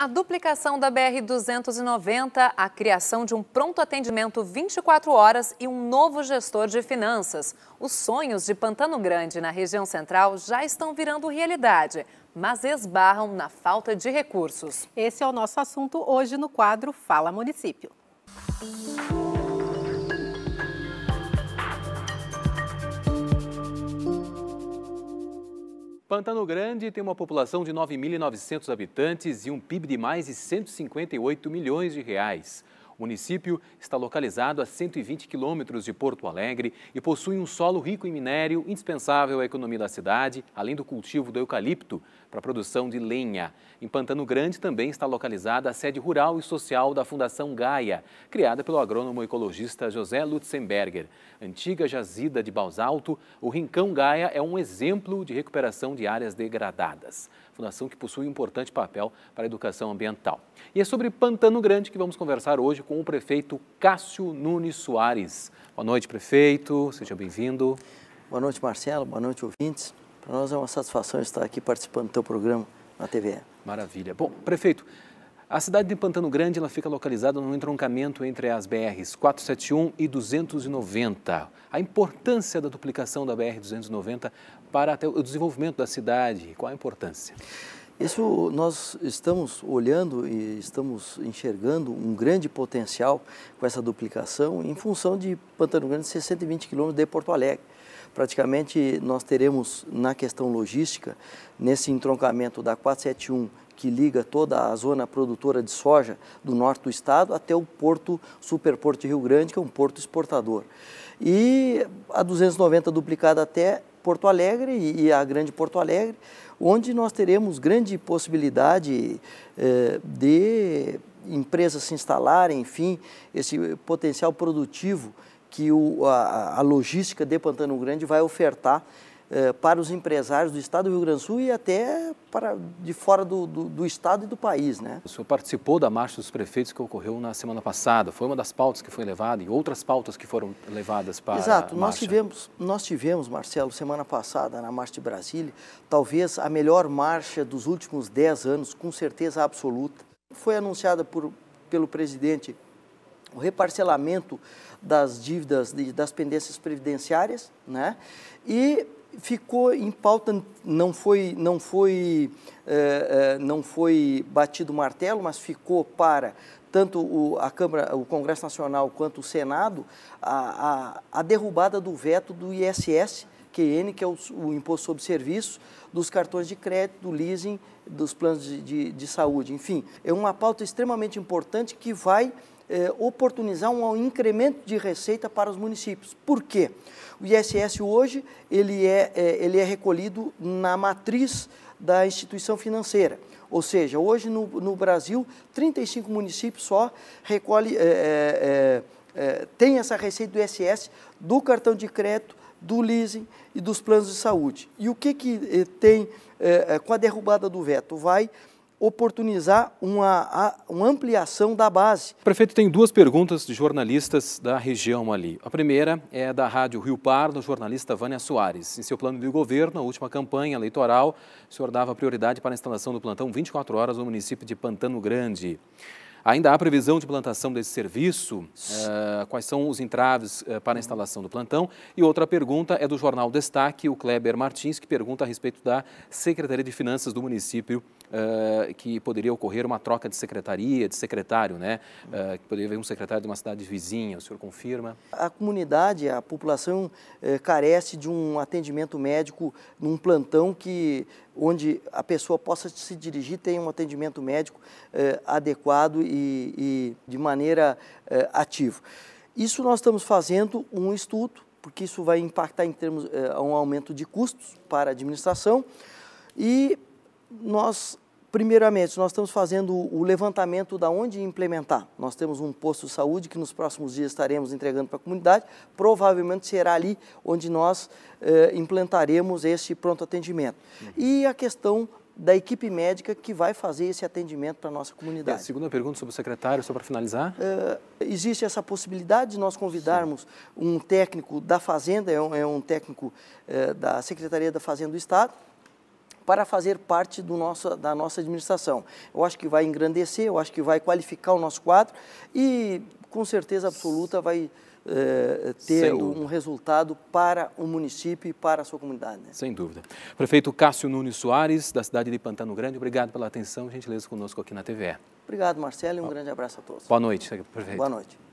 A duplicação da BR-290, a criação de um pronto atendimento 24 horas e um novo gestor de finanças. Os sonhos de Pantano Grande na região central já estão virando realidade, mas esbarram na falta de recursos. Esse é o nosso assunto hoje no quadro Fala Município. Pantano Grande tem uma população de 9.900 habitantes e um PIB de mais de 158 milhões de reais. O município está localizado a 120 quilômetros de Porto Alegre e possui um solo rico em minério indispensável à economia da cidade, além do cultivo do eucalipto para a produção de lenha. Em Pantano Grande também está localizada a sede rural e social da Fundação Gaia, criada pelo agrônomo ecologista José Lutzenberger. Antiga jazida de basalto, o Rincão Gaia é um exemplo de recuperação de áreas degradadas. Fundação que possui um importante papel para a educação ambiental. E é sobre Pantano Grande que vamos conversar hoje com o prefeito Cássio Nunes Soares. Boa noite, prefeito. Seja bem-vindo. Boa noite, Marcelo. Boa noite, ouvintes. Para nós é uma satisfação estar aqui participando do teu programa na TVE. Maravilha. Bom, prefeito, a cidade de Pantano Grande ela fica localizada no entroncamento entre as BRs 471 e 290. A importância da duplicação da BR 290 para até o desenvolvimento da cidade, qual a importância? Isso nós estamos olhando e estamos enxergando um grande potencial com essa duplicação em função de Pantano Grande ser 120 quilômetros de Porto Alegre. Praticamente nós teremos na questão logística, nesse entroncamento da 471 que liga toda a zona produtora de soja do norte do estado até o porto, superporto de Rio Grande, que é um porto exportador. E a 290 duplicada até Porto Alegre e, e a Grande Porto Alegre, onde nós teremos grande possibilidade eh, de empresas se instalarem, enfim, esse potencial produtivo que o, a, a logística de Pantano Grande vai ofertar eh, para os empresários do Estado do Rio Grande do Sul e até para de fora do, do, do, Estado e do país. Né? O senhor participou da Marcha dos Prefeitos que ocorreu na semana passada. Foi uma das pautas que foi levada e outras pautas que foram levadas para Exato. Nós tivemos, nós tivemos, Marcelo, semana passada na Marcha de Brasília, talvez a melhor marcha dos últimos 10 anos, com certeza absoluta. Foi anunciada por, pelo presidente o reparcelamento das dívidas de, das pendências previdenciárias, né? E ficou em pauta, não foi, não foi, eh, eh, não foi batido o martelo, mas ficou para tanto o, a Câmara, o Congresso Nacional quanto o Senado a, a, a derrubada do veto do ISS, QN, que é o, o, Imposto sobre Serviços, dos cartões de crédito, do leasing, dos planos de, de, de saúde. Enfim, é uma pauta extremamente importante que vai eh, oportunizar um incremento de receita para os municípios. Por quê? O ISS hoje ele é, é ele é recolhido na matriz da instituição financeira. Ou seja, hoje no, no Brasil, 35 municípios só recolhe, é, é, tem essa receita do ISS do cartão de crédito, do leasing e dos planos de saúde. E o que, que tem com a derrubada do veto? Vai oportunizar uma, uma, ampliação da base. Prefeito, tem duas perguntas de jornalistas da região ali. A primeira é da Rádio Rio Pardo, jornalista Vânia Soares. Em seu plano de governo, na última campanha eleitoral, o senhor dava prioridade para a instalação do plantão 24 horas no município de Pantano Grande. Ainda há previsão de plantação desse serviço? Uh, quais são os entraves uh, para a instalação do plantão? E outra pergunta é do jornal Destaque, o Kleber Martins, que pergunta a respeito da Secretaria de Finanças do município uh, que poderia ocorrer uma troca de secretaria, de secretário, né? Uh, que poderia haver um secretário de uma cidade vizinha, o senhor confirma? A comunidade, a população eh, carece de um atendimento médico num plantão que onde a pessoa possa se dirigir, tenha um atendimento médico eh, adequado e, e, de maneira eh, ativa. Isso nós estamos fazendo um estudo, porque isso vai impactar em termos eh, um aumento de custos para a administração e nós Primeiramente, nós estamos fazendo o levantamento da onde implementar. Nós temos um posto de saúde que nos próximos dias estaremos entregando para a comunidade. Provavelmente será ali onde nós eh, implantaremos este pronto atendimento. Uhum. E a questão da equipe médica que vai fazer esse atendimento para a nossa comunidade. segunda pergunta sobre o secretário, só para finalizar. Uh, existe essa possibilidade de nós convidarmos Sim. um técnico da Fazenda, é um, é um técnico uh, da Secretaria da Fazenda do Estado, para fazer parte do nosso, da nossa administração. Eu acho que vai engrandecer, eu acho que vai qualificar o nosso quadro e, com certeza absoluta, vai é, um resultado para o município e para a sua comunidade. Né? Sem dúvida. Prefeito Cássio Nunes Soares, da cidade de Pantano Grande, obrigado pela atenção e gentileza conosco aqui na TVE. Obrigado, Marcelo, e um grande abraço a todos. Boa noite, prefeito. Boa noite.